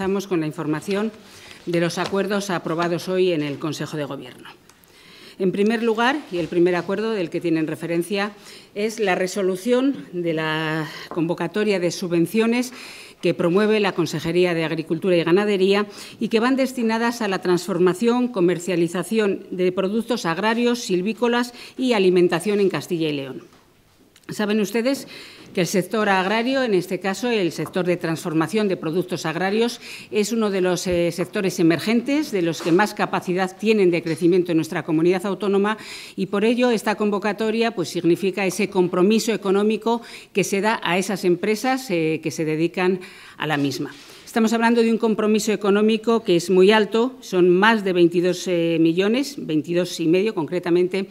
comenzamos con la información de los acuerdos aprobados hoy en el Consejo de Gobierno. En primer lugar, y el primer acuerdo del que tienen referencia, es la resolución de la convocatoria de subvenciones que promueve la Consejería de Agricultura y Ganadería y que van destinadas a la transformación, comercialización de productos agrarios, silvícolas y alimentación en Castilla y León. Saben ustedes que el sector agrario, en este caso el sector de transformación de productos agrarios, es uno de los eh, sectores emergentes, de los que más capacidad tienen de crecimiento en nuestra comunidad autónoma y por ello esta convocatoria pues, significa ese compromiso económico que se da a esas empresas eh, que se dedican a la misma. Estamos hablando de un compromiso económico que es muy alto, son más de 22 eh, millones, 22 y medio concretamente,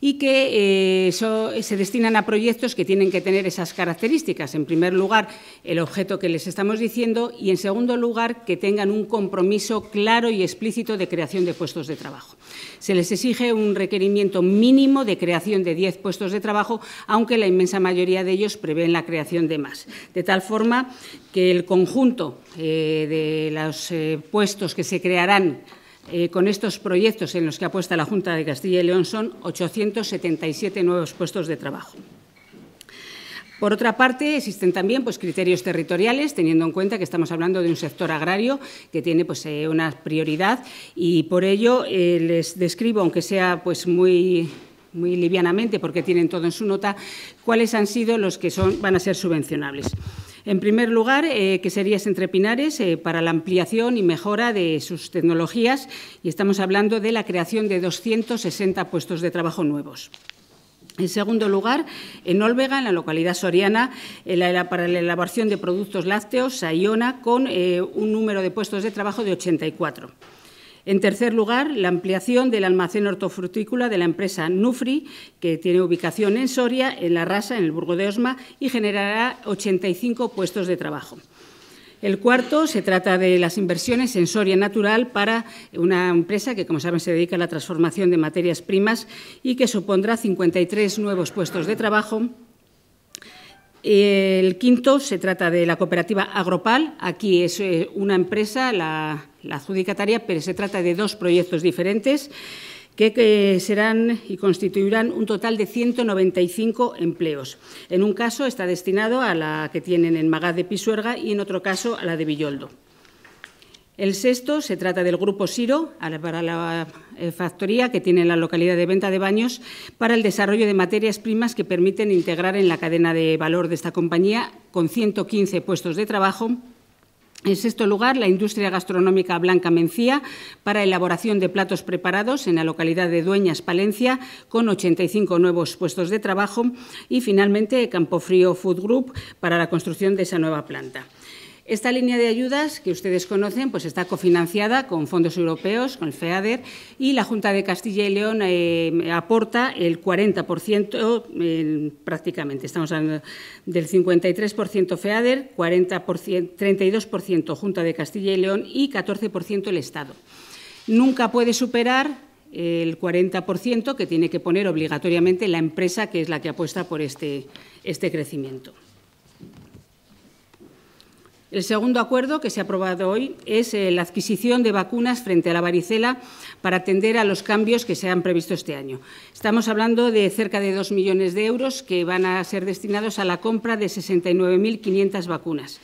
y que eh, eh, se destinan a proyectos que tienen que tener esas características. En primer lugar, el objeto que les estamos diciendo y, en segundo lugar, que tengan un compromiso claro y explícito de creación de puestos de trabajo. Se les exige un requerimiento mínimo de creación de 10 puestos de trabajo, aunque la inmensa mayoría de ellos prevén la creación de más. De tal forma que el conjunto eh, de los eh, puestos que se crearán eh, con estos proyectos en los que ha apuesta la Junta de Castilla y León son 877 nuevos puestos de trabajo. Por otra parte, existen también pues, criterios territoriales, teniendo en cuenta que estamos hablando de un sector agrario que tiene pues, una prioridad y por ello les describo, aunque sea pues, muy, livianamente, porque tienen todo en su nota, cuáles han sido los que van a ser subvencionables. En primer lugar, eh, que sería entre Pinares eh, para la ampliación y mejora de sus tecnologías y estamos hablando de la creación de 260 puestos de trabajo nuevos. En segundo lugar, en Olvega, en la localidad soriana, para la elaboración de productos lácteos, Sayona, con eh, un número de puestos de trabajo de 84. En tercer lugar, la ampliación del almacén hortofrutícola de la empresa Nufri, que tiene ubicación en Soria, en La Rasa, en el Burgo de Osma, y generará 85 puestos de trabajo. El cuarto se trata de las inversiones en Soria Natural para una empresa que, como saben, se dedica a la transformación de materias primas y que supondrá 53 nuevos puestos de trabajo el quinto se trata de la cooperativa Agropal. Aquí es eh, una empresa, la, adjudicataria, pero se trata de dos proyectos diferentes que, serán y constituirán un total de 195 empleos. En un caso está destinado a la que tienen en Magad de Pisuerga y en otro caso a la de Villoldo. El sexto se trata del grupo Siro, para la eh, factoría que tiene la localidad de venta de baños, para el desarrollo de materias primas que permiten integrar en la cadena de valor de esta compañía con 115 puestos de trabajo en sexto lugar, la industria gastronómica Blanca Mencía para elaboración de platos preparados en la localidad de Dueñas, Palencia, con 85 nuevos puestos de trabajo. Y finalmente, Campofrío Food Group para la construcción de esa nueva planta. Esta línea de ayudas, que ustedes conocen, pues está cofinanciada con fondos europeos, con el FEADER, y la Junta de Castilla y León eh, aporta el 40% prácticamente. Estamos hablando del 53% FEADER, 32% Junta de Castilla y León y 14% el Estado. Nunca puede superar el 40% que tiene que poner obligatoriamente la empresa que es la que apuesta por este, este crecimiento. El segundo acuerdo que se ha aprobado hoy es eh, la adquisición de vacunas frente a la varicela para atender a los cambios que se han previsto este año. Estamos hablando de cerca de dos millones de euros que van a ser destinados a la compra de 69.500 vacunas.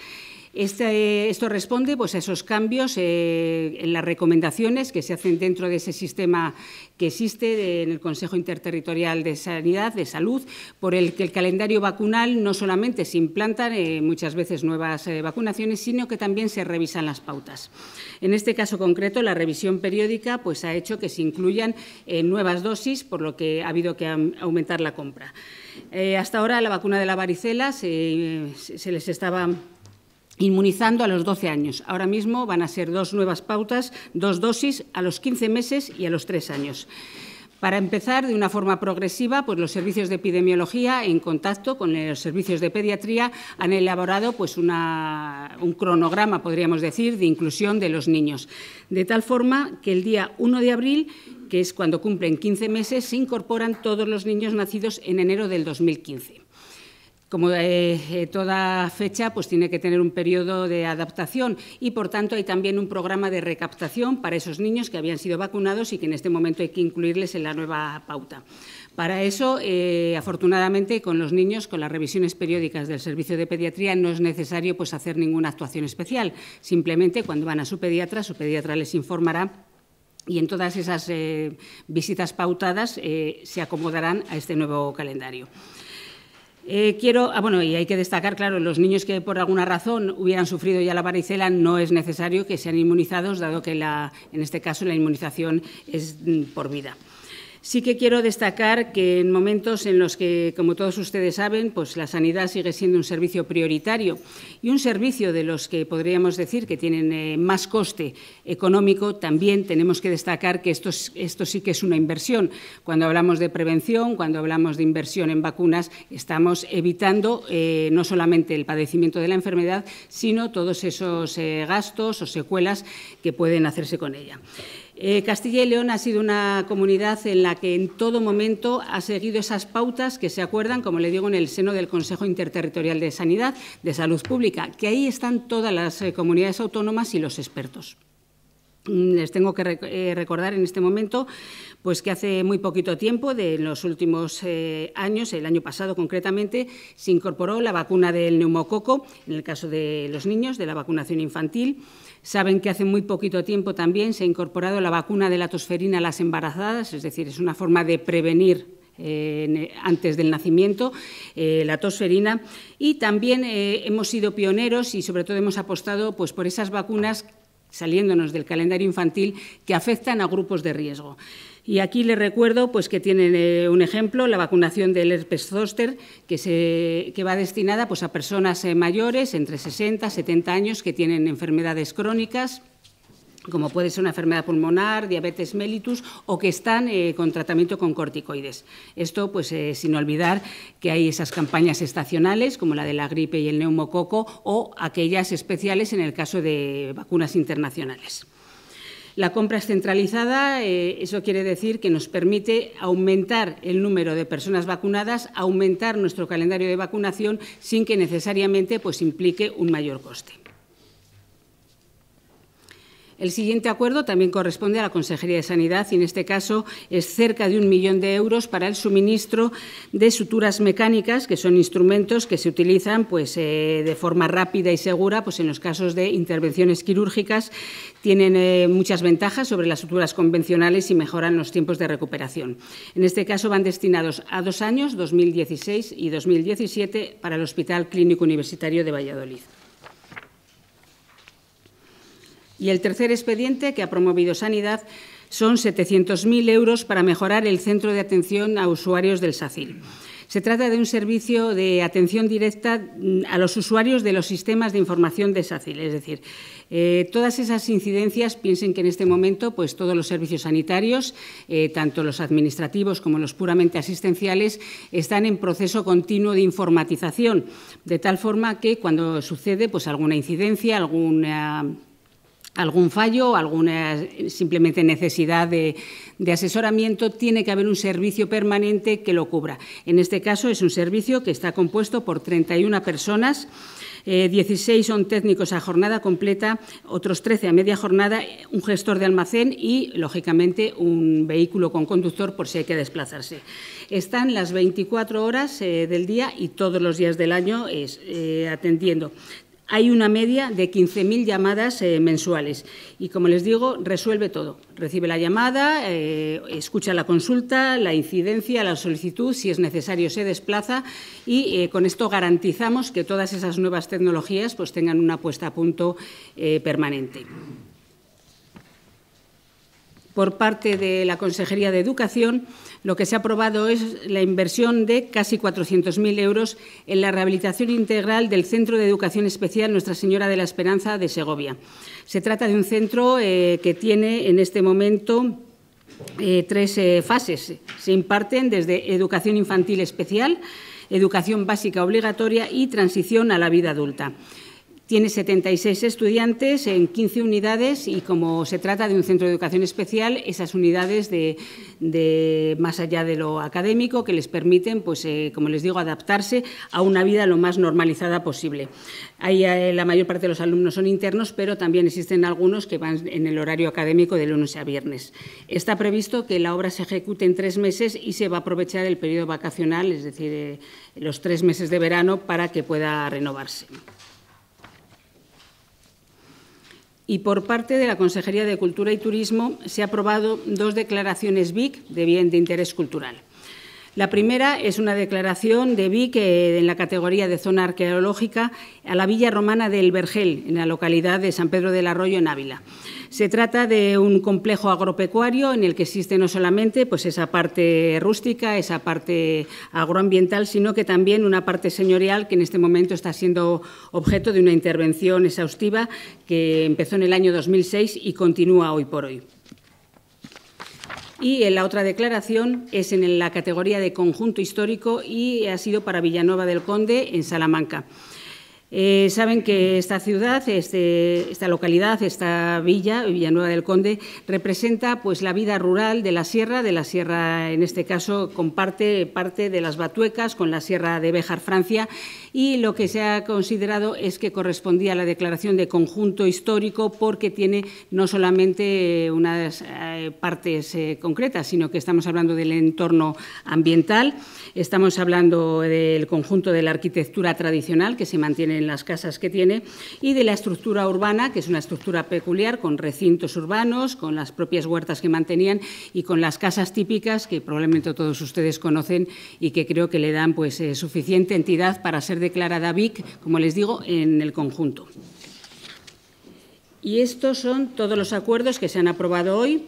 Este, esto responde pues, a esos cambios eh, en las recomendaciones que se hacen dentro de ese sistema que existe en el Consejo Interterritorial de Sanidad, de Salud, por el que el calendario vacunal no solamente se implantan eh, muchas veces nuevas eh, vacunaciones, sino que también se revisan las pautas. En este caso concreto, la revisión periódica pues, ha hecho que se incluyan nuevas dosis, por lo que ha habido que aumentar la compra. hasta ahora la vacuna de la varicela se les estaba inmunizando a los 12 años. Ahora mismo van a ser dos nuevas pautas, dos dosis a los 15 meses y a los 3 años. Para empezar, de una forma progresiva, pues los servicios de epidemiología, en contacto con los servicios de pediatría, han elaborado pues un cronograma, podríamos decir, de inclusión de los niños. De tal forma que el día 1 de abril, que es cuando cumplen 15 meses, se incorporan todos los niños nacidos en enero del 2015 como eh, eh, toda fecha, pues tiene que tener un periodo de adaptación y, por tanto, hay también un programa de recaptación para esos niños que habían sido vacunados y que en este momento hay que incluirles en la nueva pauta. Para eso, eh, afortunadamente, con los niños, con las revisiones periódicas del servicio de pediatría, no es necesario pues, hacer ninguna actuación especial. Simplemente, cuando van a su pediatra, su pediatra les informará y en todas esas visitas pautadas se acomodarán a este nuevo calendario. Eh, quiero, ah, bueno, y hay que destacar, claro, los niños que por alguna razón hubieran sufrido ya la varicela no es necesario que sean inmunizados, dado que en este caso la inmunización es mm, por vida. Sí que quiero destacar que en momentos en los que, como todos ustedes saben, pues la sanidad sigue siendo un servicio prioritario y un servicio de los que podríamos decir que tienen eh, más coste económico, también tenemos que destacar que esto, esto sí que es una inversión. Cuando hablamos de prevención, cuando hablamos de inversión en vacunas, estamos evitando eh, no solamente el padecimiento de la enfermedad, sino todos esos eh, gastos o secuelas que pueden hacerse con ella. Eh, Castilla y León ha sido una comunidad en la que en todo momento ha seguido esas pautas que se acuerdan, como le digo, en el seno del Consejo Interterritorial de Sanidad, de Salud Pública, que ahí están todas las eh, comunidades autónomas y los expertos. Mm, les tengo que eh, recordar en este momento pues que hace muy poquito tiempo, de los últimos años, el año pasado concretamente, se incorporó la vacuna del neumococo, en el caso de los niños, de la vacunación infantil. Saben que hace muy poquito tiempo también se ha incorporado la vacuna de la tosferina a las embarazadas, es decir, es una forma de prevenir eh, eh, antes del nacimiento, eh, la tosferina. Y también hemos sido pioneros y, sobre todo, hemos apostado pues, por esas vacunas, saliéndonos del calendario infantil, que afectan a grupos de riesgo. Y aquí les recuerdo pues, que tienen eh, un ejemplo, la vacunación del herpes zoster, que, se, va destinada pues, a personas eh, mayores entre 60 y 70 años que tienen enfermedades crónicas como puede ser una enfermedad pulmonar, diabetes mellitus o que están eh, con tratamiento con corticoides. Esto, pues, sin olvidar que hay esas campañas estacionales, como la de la gripe y el neumococo, o aquellas especiales en el caso de vacunas internacionales. La compra es centralizada, eh, eso quiere decir que nos permite aumentar el número de personas vacunadas, aumentar nuestro calendario de vacunación sin que necesariamente pues, implique un mayor coste. El siguiente acuerdo también corresponde a la Consejería de Sanidad y, en este caso, es cerca de un millón de euros para el suministro de suturas mecánicas, que son instrumentos que se utilizan pues, eh, de forma rápida y segura pues, en los casos de intervenciones quirúrgicas. Tienen eh, muchas ventajas sobre las suturas convencionales y mejoran los tiempos de recuperación. En este caso, van destinados a dos años, 2016 y 2017, para el Hospital Clínico Universitario de Valladolid. Y el tercer expediente que ha promovido Sanidad son 700.000 euros para mejorar el centro de atención a usuarios del SACIL. Se trata de un servicio de atención directa mm, a los usuarios de los sistemas de información de SACIL. Es decir, eh, todas esas incidencias, piensen que en este momento pues, todos los servicios sanitarios, eh, tanto los administrativos como los puramente asistenciales, están en proceso continuo de informatización, de tal forma que cuando sucede pues, alguna incidencia, alguna algún fallo, alguna simplemente necesidad de, asesoramiento, tiene que haber un servicio permanente que lo cubra. En este caso es un servicio que está compuesto por 31 personas. 16 eh, son técnicos a jornada completa, otros 13 a media jornada, un gestor de almacén y, lógicamente, un vehículo con conductor por si hay que desplazarse. Están las 24 horas eh, del día y todos los días del año eh, atendiendo hay una media de 15.000 llamadas eh, mensuales. Y como les digo, resuelve todo. Recibe la llamada, eh, escucha la consulta, la incidencia, la solicitud, si es necesario se desplaza y eh, con esto garantizamos que todas esas nuevas tecnologías pues, tengan una puesta a punto permanente por parte de la Consejería de Educación, lo que se ha aprobado es la inversión de casi 400.000 euros en la rehabilitación integral del Centro de Educación Especial Nuestra Señora de la Esperanza de Segovia. Se trata de un centro eh, que tiene en este momento eh, tres eh, fases. Se imparten desde educación infantil especial, educación básica obligatoria y transición a la vida adulta. Tiene 76 estudiantes en 15 unidades y como se trata de un centro de educación especial, esas unidades de, más allá de lo académico que les permiten, pues, eh, como les digo, adaptarse a una vida lo más normalizada posible. Ahí eh, la mayor parte de los alumnos son internos, pero también existen algunos que van en el horario académico de lunes a viernes. Está previsto que la obra se ejecute en tres meses y se va a aprovechar el periodo vacacional, es decir, eh, los tres meses de verano, para que pueda renovarse. Y por parte de la Consejería de Cultura y Turismo se han aprobado dos declaraciones BIC de bien de interés cultural. La primera es una declaración de Vic eh, en la categoría de zona arqueológica a la villa romana del Vergel, en la localidad de San Pedro del Arroyo, en Ávila. Se trata de un complejo agropecuario en el que existe no solamente pues, esa parte rústica, esa parte agroambiental, sino que también una parte señorial que en este momento está siendo objeto de una intervención exhaustiva que empezó en el año 2006 y continúa hoy por hoy. Y en la otra declaración es en la categoría de conjunto histórico y ha sido para Villanueva del Conde, en Salamanca. Eh, saben que esta ciudad, este, esta localidad, esta villa, Villanueva del Conde, representa pues, la vida rural de la sierra, de la sierra en este caso comparte parte de las Batuecas con la sierra de Bejar Francia, y lo que se ha considerado es que correspondía a la declaración de conjunto histórico porque tiene no solamente unas eh, partes eh, concretas, sino que estamos hablando del entorno ambiental. Estamos hablando del conjunto de la arquitectura tradicional que se mantiene en las casas que tiene y de la estructura urbana, que es una estructura peculiar con recintos urbanos, con las propias huertas que mantenían y con las casas típicas que probablemente todos ustedes conocen y que creo que le dan pues, eh, suficiente entidad para ser declarada VIC, como les digo, en el conjunto. Y estos son todos los acuerdos que se han aprobado hoy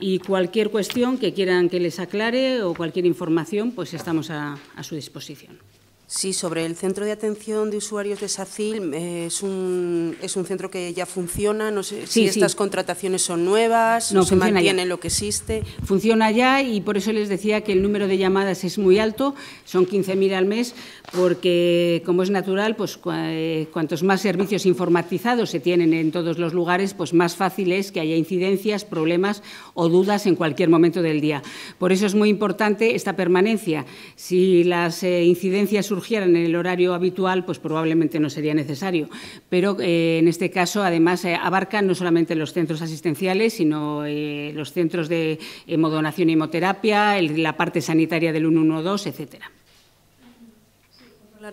y cualquier cuestión que quieran que les aclare o cualquier información, pues estamos a, su disposición. Sí, sobre el centro de atención de usuarios de SACIL, eh, es un, centro que ya funciona, no sé si estas contrataciones son nuevas, no, se mantiene lo que existe. Funciona ya y por eso les decía que el número de llamadas es muy alto, son 15.000 al mes, porque como es natural, pues eh, cuantos más servicios informatizados se tienen en todos los lugares, pues más fácil es que haya incidencias, problemas o dudas en cualquier momento del día. Por eso es muy importante esta permanencia. Si las eh, incidencias surgieran en el horario habitual, pues probablemente no sería necesario. Pero eh, en este caso, además, eh, abarcan no solamente los centros asistenciales, sino eh, los centros de hemodonación y hemoterapia, la parte sanitaria del 112, etcétera.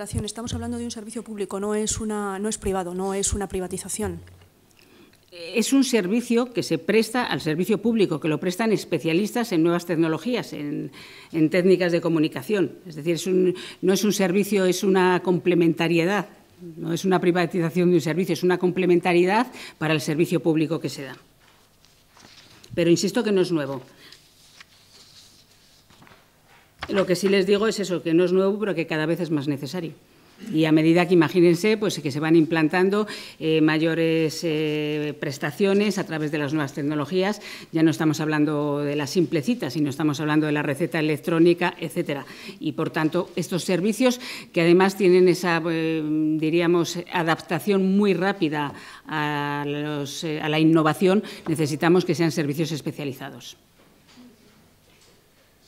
Sí, estamos hablando de un servicio público, no es, una, no es privado, no es una privatización es un servicio que se presta al servicio público, que lo prestan especialistas en nuevas tecnologías, en, técnicas de comunicación. Es decir, no es un servicio, es una complementariedad. No es una privatización de un servicio, es una complementariedad para el servicio público que se da. Pero insisto que no es nuevo. Lo que sí les digo es eso, que no es nuevo, pero que cada vez es más necesario. Y a medida que imagínense, pues que se van implantando eh, mayores eh, prestaciones a través de las nuevas tecnologías, ya no estamos hablando de las simple sino estamos hablando de la receta electrónica, etcétera. Y por tanto, estos servicios que además tienen esa, eh, diríamos, adaptación muy rápida a la innovación, necesitamos que sean servicios especializados.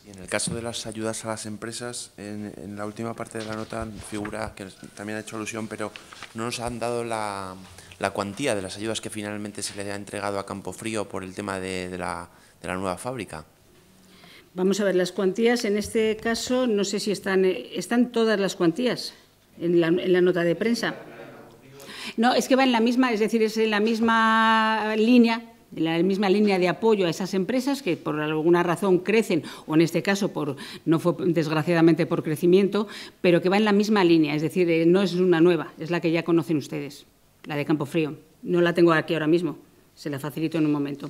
Y en el caso de las ayudas a las empresas, en, la última parte de la nota figura que también ha hecho alusión, pero no nos han dado la, cuantía de las ayudas que finalmente se le ha entregado a Campofrío por el tema de, la, nueva fábrica. Vamos a ver, las cuantías en este caso, no sé si están, eh, están todas las cuantías en la, en la nota de prensa. No, es que va en la misma, es decir, es en la misma línea la misma línea de apoyo a esas empresas que por alguna razón crecen, o en este caso por, no fue desgraciadamente por crecimiento, pero que va en la misma línea, es decir, eh, no es una nueva, es la que ya conocen ustedes, la de campo frío No la tengo aquí ahora mismo, se la facilito en un momento.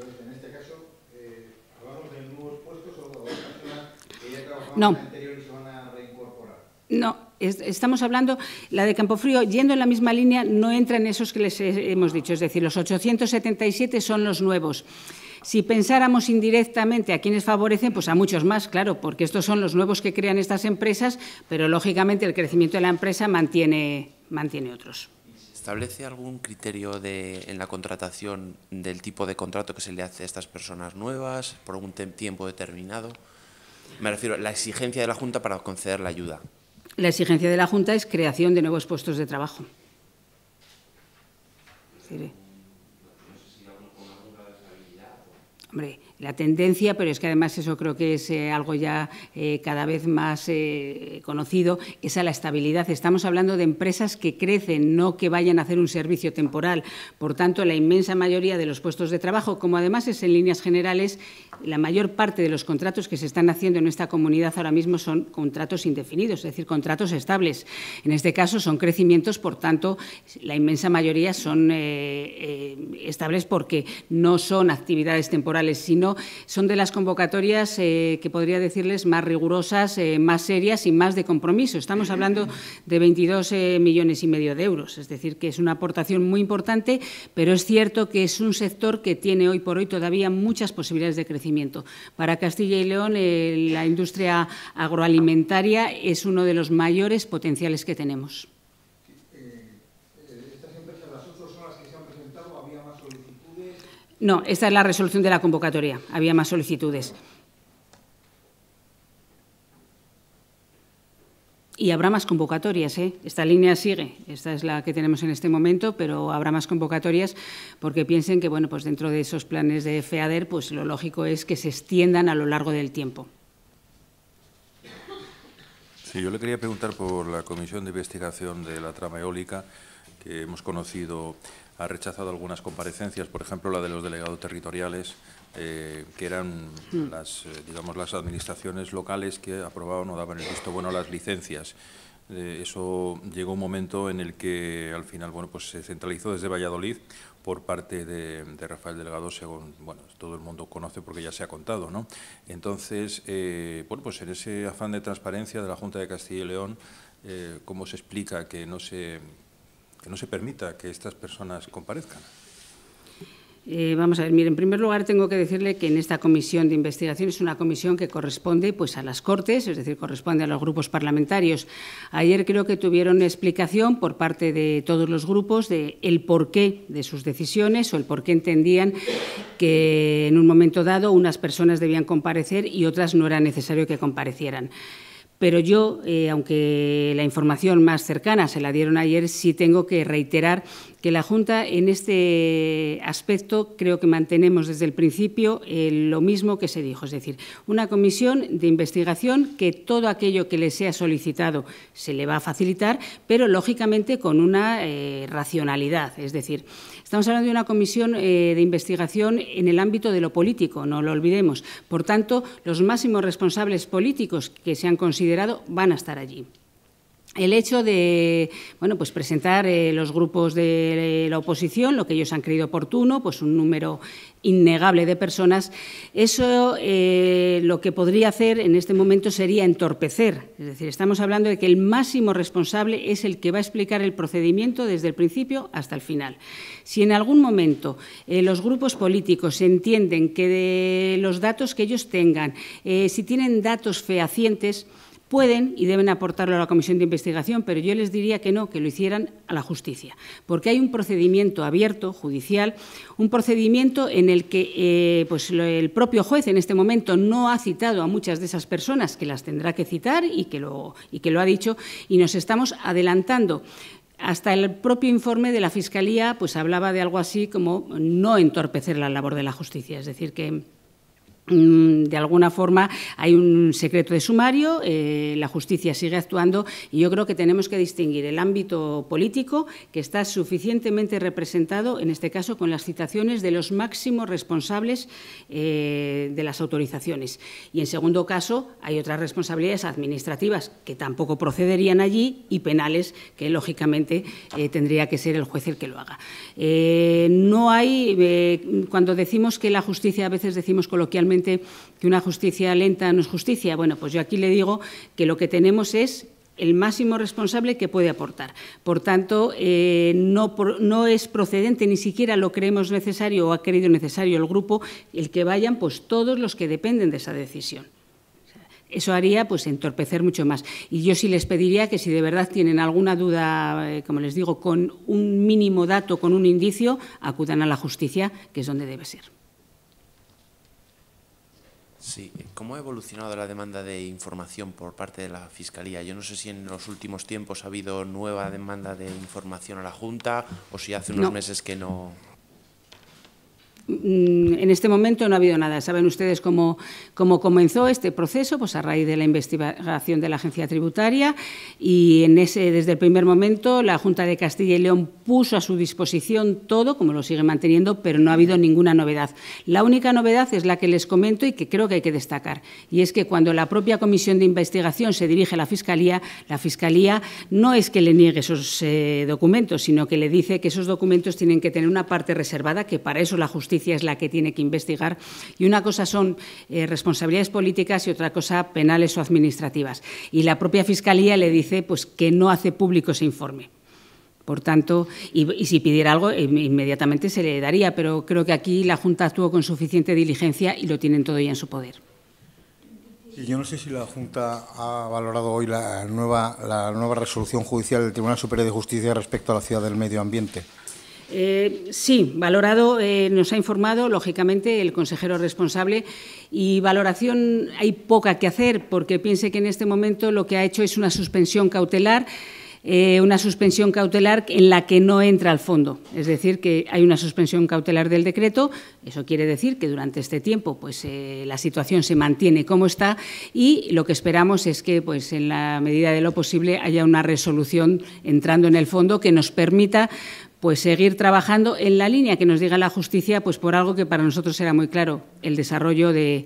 en en este caso, eh, ¿hablamos de nuevos puestos o que ya y se van No. No estamos hablando, la de Campofrío, yendo en la misma línea, no entra en esos que les hemos dicho, es decir, los 877 son los nuevos. Si pensáramos indirectamente a quienes favorecen, pues a muchos más, claro, porque estos son los nuevos que crean estas empresas, pero lógicamente el crecimiento de la empresa mantiene, mantiene otros. ¿Establece algún criterio de, en la contratación del tipo de contrato que se le hace a estas personas nuevas por un tiempo determinado? Me refiero a la exigencia de la Junta para conceder la ayuda. La exigencia de la Junta es creación de nuevos puestos de trabajo la tendencia, pero es que además eso creo que es eh, algo ya eh, cada vez más eh, conocido, es a la estabilidad. Estamos hablando de empresas que crecen, no que vayan a hacer un servicio temporal. Por tanto, la inmensa mayoría de los puestos de trabajo, como además es en líneas generales, la mayor parte de los contratos que se están haciendo en esta comunidad ahora mismo son contratos indefinidos, es decir, contratos estables. En este caso son crecimientos, por tanto, la inmensa mayoría son estables porque no son actividades temporales, sino son de las convocatorias eh, que podría decirles más rigurosas, eh, más serias y más de compromiso. Estamos hablando de 22 eh, millones y medio de euros, es decir, que es una aportación muy importante, pero es cierto que es un sector que tiene hoy por hoy todavía muchas posibilidades de crecimiento. Para Castilla y León, la industria agroalimentaria es uno de los mayores potenciales que tenemos. No, esta es la resolución de la convocatoria. Había más solicitudes. Y habrá más convocatorias, ¿eh? Esta línea sigue, esta es la que tenemos en este momento, pero habrá más convocatorias porque piensen que, bueno, pues dentro de esos planes de FEADER, pues lo lógico es que se extiendan a lo largo del tiempo. Sí, yo le quería preguntar por la Comisión de Investigación de la Trama Eólica hemos conocido ha rechazado algunas comparecencias, por ejemplo la de los delegados territoriales, eh, que eran hmm. las, eh, digamos, las administraciones locales que aprobaban o daban el visto bueno a las licencias. Eh, eso llegó un momento en el que al final bueno, pues se centralizó desde Valladolid por parte de, Rafael Delgado, según bueno, todo el mundo conoce porque ya se ha contado. ¿no? Entonces, bueno, pues en ese afán de transparencia de la Junta de Castilla y León, ¿cómo se explica que no se que no se permita que estas personas comparezcan? Eh, vamos a ver, mire, en primer lugar tengo que decirle que en esta comisión de investigación es una comisión que corresponde pues, a las Cortes, es decir, corresponde a los grupos parlamentarios. Ayer creo que tuvieron explicación por parte de todos los grupos de el porqué de sus decisiones o el por qué entendían que en un momento dado unas personas debían comparecer y otras no era necesario que comparecieran. Pero yo, eh, aunque la información más cercana se la dieron ayer, sí tengo que reiterar que la Junta en este aspecto creo que mantenemos desde el principio eh, lo mismo que se dijo, es decir, una comisión de investigación que todo aquello que le sea solicitado se le va a facilitar, pero lógicamente con una eh, racionalidad, es decir, Estamos hablando de una comisión eh, de investigación en el ámbito de lo político, no lo olvidemos. Por tanto, los máximos responsables políticos que se han considerado van a estar allí el hecho de bueno, pues presentar eh, los grupos de eh, la oposición, lo que ellos han creído oportuno, pues un número innegable de personas, eso eh, lo que podría hacer en este momento sería entorpecer. Es decir, estamos hablando de que el máximo responsable es el que va a explicar el procedimiento desde el principio hasta el final. Si en algún momento los grupos políticos entienden que de los datos que ellos tengan, si tienen datos fehacientes, Pueden y deben aportarlo a la comisión de investigación, pero yo les diría que no, que lo hicieran a la justicia, porque hay un procedimiento abierto, judicial, un procedimiento en el que eh, pues, el propio juez en este momento no ha citado a muchas de esas personas, que las tendrá que citar y que lo, y que lo ha dicho, y nos estamos adelantando. Hasta el propio informe de la Fiscalía pues hablaba de algo así como no entorpecer la labor de la justicia, es decir, que Mm, de alguna forma hay un secreto de sumario, eh, la justicia sigue actuando y yo creo que tenemos que distinguir el ámbito político, que está suficientemente representado, en este caso, con las citaciones de los máximos responsables eh, de las autorizaciones. Y en segundo caso, hay otras responsabilidades administrativas que tampoco procederían allí y penales que, lógicamente, eh, tendría que ser el juez el que lo haga. no hay, cuando decimos que la justicia, a veces decimos coloquialmente, que una justicia lenta no es justicia. Bueno, pues yo aquí le digo que lo que tenemos es el máximo responsable que puede aportar. Por tanto, eh, no, es procedente, ni siquiera lo creemos necesario o ha creído necesario el grupo, el que vayan pues, todos los que dependen de esa decisión. Eso haría pues entorpecer mucho más. Y yo sí les pediría que si de verdad tienen alguna duda, eh, como les digo, con un mínimo dato, con un indicio, acudan a la justicia, que es donde debe ser. Sí, ¿cómo ha evolucionado la demanda de información por parte de la Fiscalía? Yo no sé si en los últimos tiempos ha habido nueva demanda de información a la Junta o si hace unos meses que no. Mm, en este momento no ha habido nada. Saben ustedes cómo, cómo, comenzó este proceso, pues a raíz de la investigación de la Agencia Tributaria y en ese, desde el primer momento la Junta de Castilla y León puso a su disposición todo, como lo sigue manteniendo, pero no ha habido ninguna novedad. La única novedad es la que les comento y que creo que hay que destacar, y es que cuando la propia comisión de investigación se dirige a la Fiscalía, la Fiscalía no es que le niegue esos eh, documentos, sino que le dice que esos documentos tienen que tener una parte reservada, que para eso la justicia es la que tiene que investigar y una cosa son eh, responsabilidades políticas y otra cosa penales o administrativas. Y la propia Fiscalía le dice pues, que no hace público ese informe. Por tanto, y, si pidiera algo, eh, inmediatamente se le daría, pero creo que aquí la Junta actuó con suficiente diligencia y lo tienen todo ya en su poder. yo no sé si la Junta ha valorado hoy nueva, la nueva resolución judicial del Tribunal Superior de Justicia respecto a la ciudad del medio ambiente. Eh, sí, valorado, eh, nos ha informado, lógicamente, el consejero responsable y valoración hay poca que hacer porque piense que en este momento lo que ha hecho es una suspensión cautelar. Eh, una suspensión cautelar en la que no entra al fondo. Es decir, que hay una suspensión cautelar del decreto. Eso quiere decir que durante este tiempo pues, la situación se mantiene como está y lo que esperamos es que, pues, en la medida de lo posible, haya una resolución entrando en el fondo que nos permita pues seguir trabajando en la línea que nos diga la justicia, pues por algo que para nosotros era muy claro, el desarrollo de,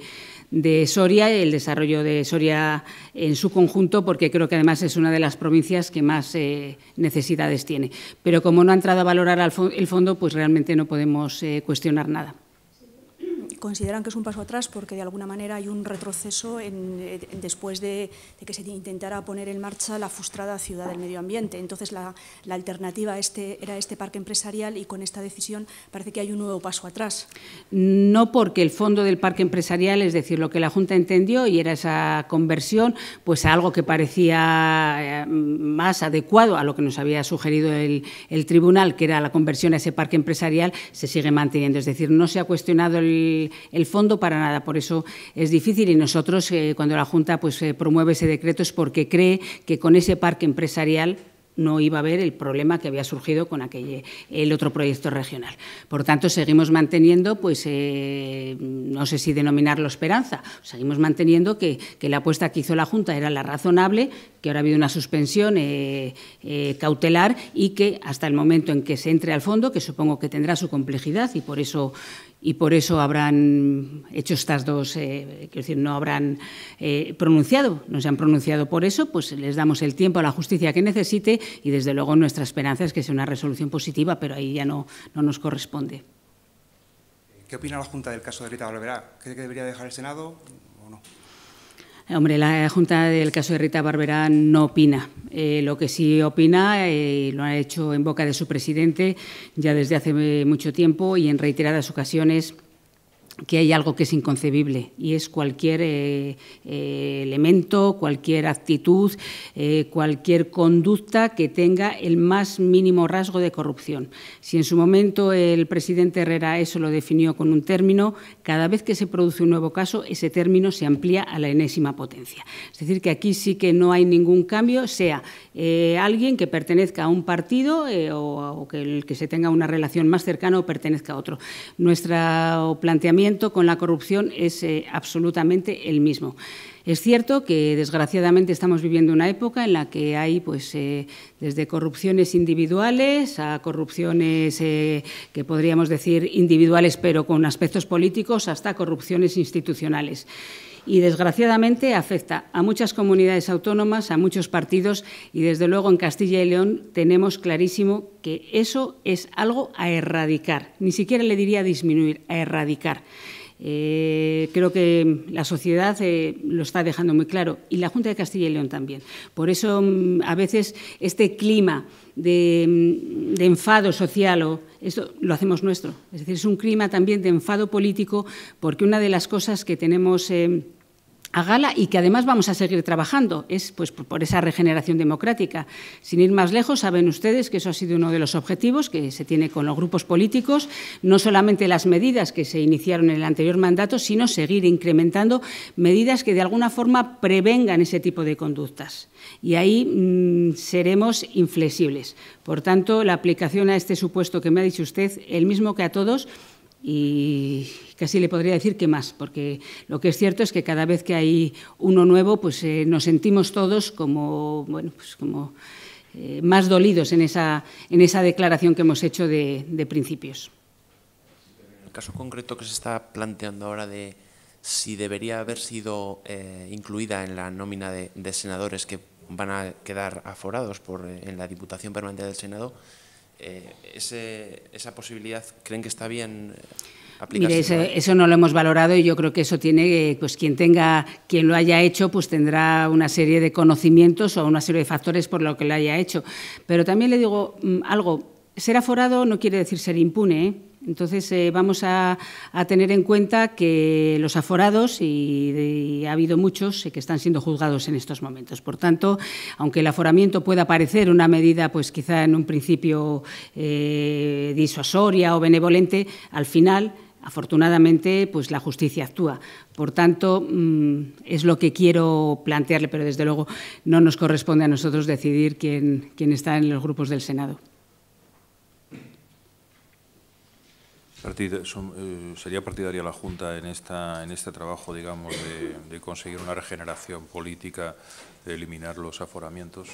Soria Soria, el desarrollo de Soria en su conjunto, porque creo que además es una de las provincias que más eh, necesidades tiene. Pero como no ha entrado a valorar el fondo, pues realmente no podemos eh, cuestionar nada consideran que es un paso atrás porque de alguna manera hay un retroceso eh, después de, que se intentara poner en marcha la frustrada ciudad del medio ambiente. Entonces la, alternativa este, era este parque empresarial y con esta decisión parece que hay un nuevo paso atrás. No porque el fondo del parque empresarial, es decir, lo que la Junta entendió y era esa conversión, pues a algo que parecía eh, más adecuado a lo que nos había sugerido el, el tribunal, que era la conversión a ese parque empresarial, se sigue manteniendo. Es decir, no se ha cuestionado el, el, fondo para nada. Por eso es difícil y nosotros, eh, cuando la Junta pues, eh, promueve ese decreto, es porque cree que con ese parque empresarial no iba a haber el problema que había surgido con aquel, el otro proyecto regional. Por tanto, seguimos manteniendo, pues eh, no sé si denominarlo esperanza, seguimos manteniendo que, la apuesta que hizo la Junta era la razonable, que ahora ha habido una suspensión cautelar y que hasta el momento en que se entre al fondo, que supongo que tendrá su complejidad y por eso y por eso habrán hecho estas dos, eh, quiero decir, no habrán eh, pronunciado, no se han pronunciado por eso, pues les damos el tiempo a la justicia que necesite y desde luego nuestra esperanza es que sea una resolución positiva, pero ahí ya no, no nos corresponde. ¿Qué opina la Junta del caso de Rita Barberá? ¿Cree que debería dejar el Senado o no? Hombre, la Junta del caso de Rita Barberá no opina. Eh, lo que sí opina, eh, lo ha hecho en boca de su presidente ya desde hace eh, mucho tiempo y en reiteradas ocasiones que hay algo que es inconcebible y es cualquier eh, eh, elemento, cualquier actitud, eh, cualquier conducta que tenga el más mínimo rasgo de corrupción. Si en su momento el presidente Herrera eso lo definió con un término, cada vez que se produce un nuevo caso, ese término se amplía a la enésima potencia. Es decir, que aquí sí que no hay ningún cambio, sea alguien que pertenezca a un partido o, que el que se tenga una relación más cercana o pertenezca a otro. Nuestro planteamiento con la corrupción es eh, absolutamente el mismo. Es cierto que, desgraciadamente, estamos viviendo una época en la que hay pues, eh, desde corrupciones individuales a corrupciones eh, que podríamos decir individuales pero con aspectos políticos hasta corrupciones institucionales y, desgraciadamente, afecta a muchas comunidades autónomas, a muchos partidos y, desde luego, en Castilla y León tenemos clarísimo que eso es algo a erradicar. Ni siquiera le diría disminuir, a erradicar. Eh, creo que la sociedad eh, lo está dejando muy claro y la Junta de Castilla y León también. Por eso, mm, a veces, este clima mm, de, enfado social o esto lo hacemos nuestro. Es decir, es un clima también de enfado político porque una de las cosas que tenemos... Em, a gala y que además vamos a seguir trabajando, es pues por esa regeneración democrática. Sin ir más lejos, saben ustedes que eso ha sido uno de los objetivos que se tiene con los grupos políticos, no solamente las medidas que se iniciaron en el anterior mandato, sino seguir incrementando medidas que de alguna forma prevengan ese tipo de conductas. Y ahí mm, seremos inflexibles. Por tanto, la aplicación a este supuesto que me ha dicho usted, el mismo que a todos, y casi le podría decir que más, porque lo que es cierto es que cada vez que hay uno nuevo, pues eh, nos sentimos todos como, bueno, pues como eh, más dolidos en esa, declaración que hemos hecho de, principios. En el caso concreto que se está planteando ahora de si debería haber sido eh, incluida en la nómina de, de, senadores que van a quedar aforados por, en la Diputación Permanente del Senado, eh, esa posibilidad, ¿creen que está bien? Eh, Mire, eso, no lo hemos valorado y yo creo que eso tiene, eh, pues quien tenga, quien lo haya hecho, pues tendrá una serie de conocimientos o una serie de factores por lo que lo haya hecho. Pero también le digo mm, algo, ser aforado no quiere decir ser impune, ¿eh? Entonces eh, vamos a, tener en cuenta que los aforados, y, ha habido muchos eh, que están siendo juzgados en estos momentos. Por tanto, aunque el aforamiento pueda parecer una medida, pues quizá en un principio eh, disuasoria o benevolente, al final afortunadamente, pues la justicia actúa. Por tanto, mm, es lo que quiero plantearle, pero desde luego no nos corresponde a nosotros decidir quién está en los grupos del Senado. Eh, ¿Sería partidaria la Junta en, esta, en este trabajo, digamos, de, conseguir una regeneración política, de eliminar los aforamientos?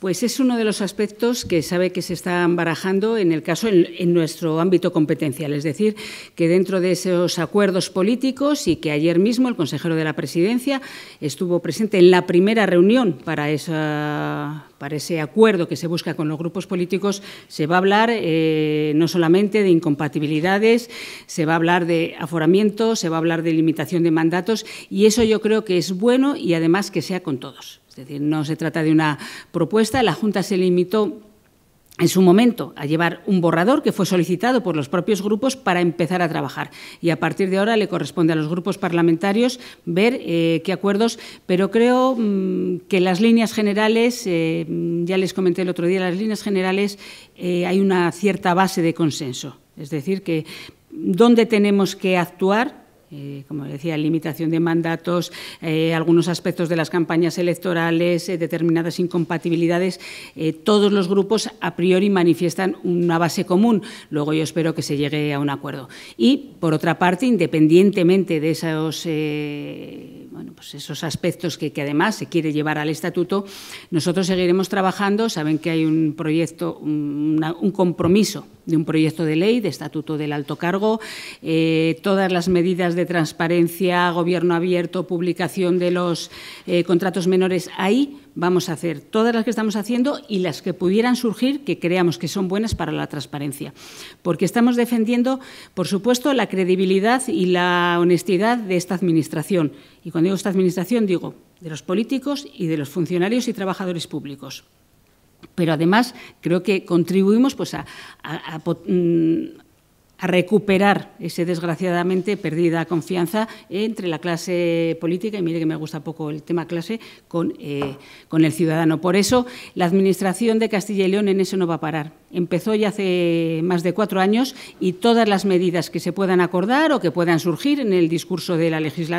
Pues es uno de los aspectos que sabe que se están barajando en el caso en, nuestro ámbito competencial, es decir, que dentro de esos acuerdos políticos y que ayer mismo el consejero de la Presidencia estuvo presente en la primera reunión para esa para ese acuerdo que se busca con los grupos políticos, se va a hablar eh, no solamente de incompatibilidades, se va a hablar de aforamiento, se va a hablar de limitación de mandatos y eso yo creo que es bueno y además que sea con todos. Es decir, no se trata de una propuesta, la Junta se limitó en su momento a llevar un borrador que fue solicitado por los propios grupos para empezar a trabajar. Y a partir de ahora le corresponde a los grupos parlamentarios ver eh, qué acuerdos, pero creo mm, que las líneas generales, eh, ya les comenté el otro día, las líneas generales eh, hay una cierta base de consenso. Es decir, que dónde tenemos que actuar eh, como decía, limitación de mandatos, eh, algunos aspectos de las campañas electorales, eh, determinadas incompatibilidades, todos los grupos a priori manifiestan una base común. Luego yo espero que se llegue a un acuerdo. Y, por otra parte, independientemente de esos, pues esos aspectos que, además se quiere llevar al estatuto, nosotros seguiremos trabajando. Saben que hay un proyecto, un compromiso de un proyecto de ley de estatuto del alto cargo, eh, todas las medidas de transparencia, gobierno abierto, publicación de los eh, contratos menores, ahí vamos a hacer todas las que estamos haciendo y las que pudieran surgir que creamos que son buenas para la transparencia. Porque estamos defendiendo, por supuesto, la credibilidad y la honestidad de esta Administración. Y cuando digo esta Administración, digo de los políticos y de los funcionarios y trabajadores públicos pero además creo que contribuimos pues, mm, a, recuperar ese desgraciadamente perdida confianza entre la clase política, y mire que me gusta poco el tema clase, eh, con, el ciudadano. Por eso la Administración de Castilla y León en eso no va a parar. Empezó ya hace más de cuatro años y todas las medidas que se puedan acordar o que puedan surgir en el discurso de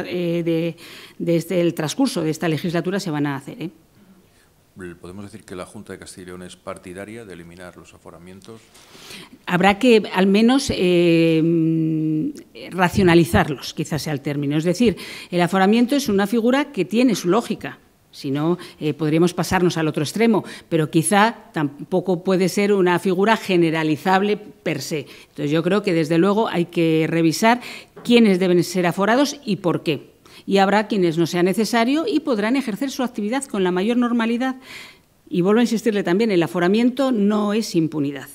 eh, este, el transcurso de esta legislatura se van a hacer. ¿eh? Eh, ¿Podemos decir que la Junta de Castilla es partidaria de eliminar los aforamientos? Habrá que al menos eh, racionalizarlos, quizás sea el término. Es decir, el aforamiento es una figura que tiene su lógica. Si no, eh, podríamos pasarnos al otro extremo, pero quizá tampoco puede ser una figura generalizable per se. Entonces, yo creo que desde luego hay que revisar quiénes deben ser aforados y por qué y habrá quienes no sea necesario y podrán ejercer su actividad con la mayor normalidad. Y vuelvo a insistirle también, el aforamiento no es impunidad.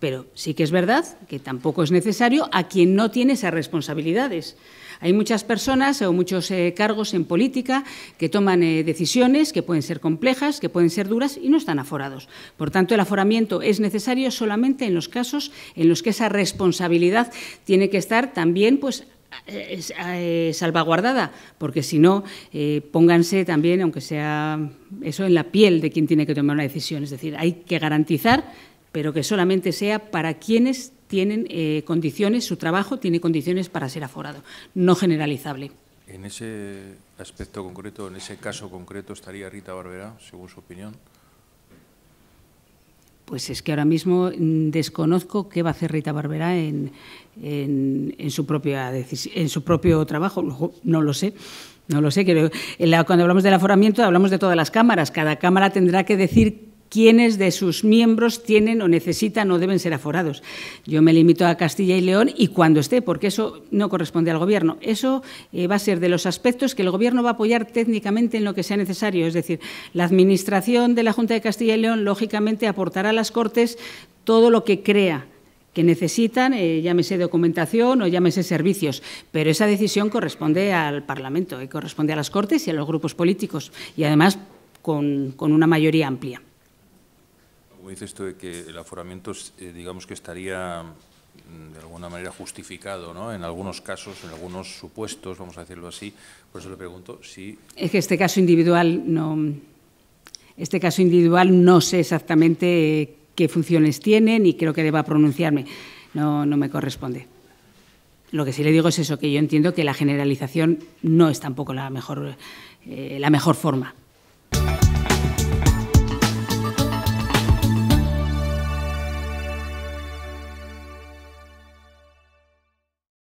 Pero sí que es verdad que tampoco es necesario a quien no tiene esas responsabilidades. Hay muchas personas o muchos eh, cargos en política que toman eh, decisiones que pueden ser complejas, que pueden ser duras y no están aforados. Por tanto, el aforamiento es necesario solamente en los casos en los que esa responsabilidad tiene que estar también pues, eh, salvaguardada, porque si no, eh, pónganse también, aunque sea eso, en la piel de quien tiene que tomar una decisión. Es decir, hay que garantizar, pero que solamente sea para quienes tienen eh, condiciones, su trabajo tiene condiciones para ser aforado, no generalizable. En ese aspecto concreto, en ese caso concreto, estaría Rita Barberá, según su opinión. Pues es que ahora mismo mm, desconozco qué va a hacer Rita Barberá en, en, su, propia en su propio trabajo, no lo sé. No lo sé, cuando hablamos del aforamiento hablamos de todas las cámaras. Cada cámara tendrá que decir quienes de sus miembros tienen o necesitan o deben ser aforados. Yo me limito a Castilla y León y cuando esté, porque eso no corresponde al Gobierno. Eso eh, va a ser de los aspectos que el Gobierno va a apoyar técnicamente en lo que sea necesario. Es decir, la Administración de la Junta de Castilla y León, lógicamente, aportará a las Cortes todo lo que crea que necesitan, eh, llámese documentación o llámese servicios, pero esa decisión corresponde al Parlamento y eh, corresponde a las Cortes y a los grupos políticos y además con una mayoría amplia dice esto de que el aforamiento, eh, digamos que estaría mm, de alguna manera justificado, ¿no? En algunos casos, en algunos supuestos, vamos a decirlo así. Por eso le pregunto si... Es que este caso individual no... Este caso individual no sé exactamente eh, qué funciones tiene ni creo que deba pronunciarme. No, no me corresponde. Lo que sí le digo es eso, que yo entiendo que la generalización no es tampoco la mejor, eh, la mejor forma.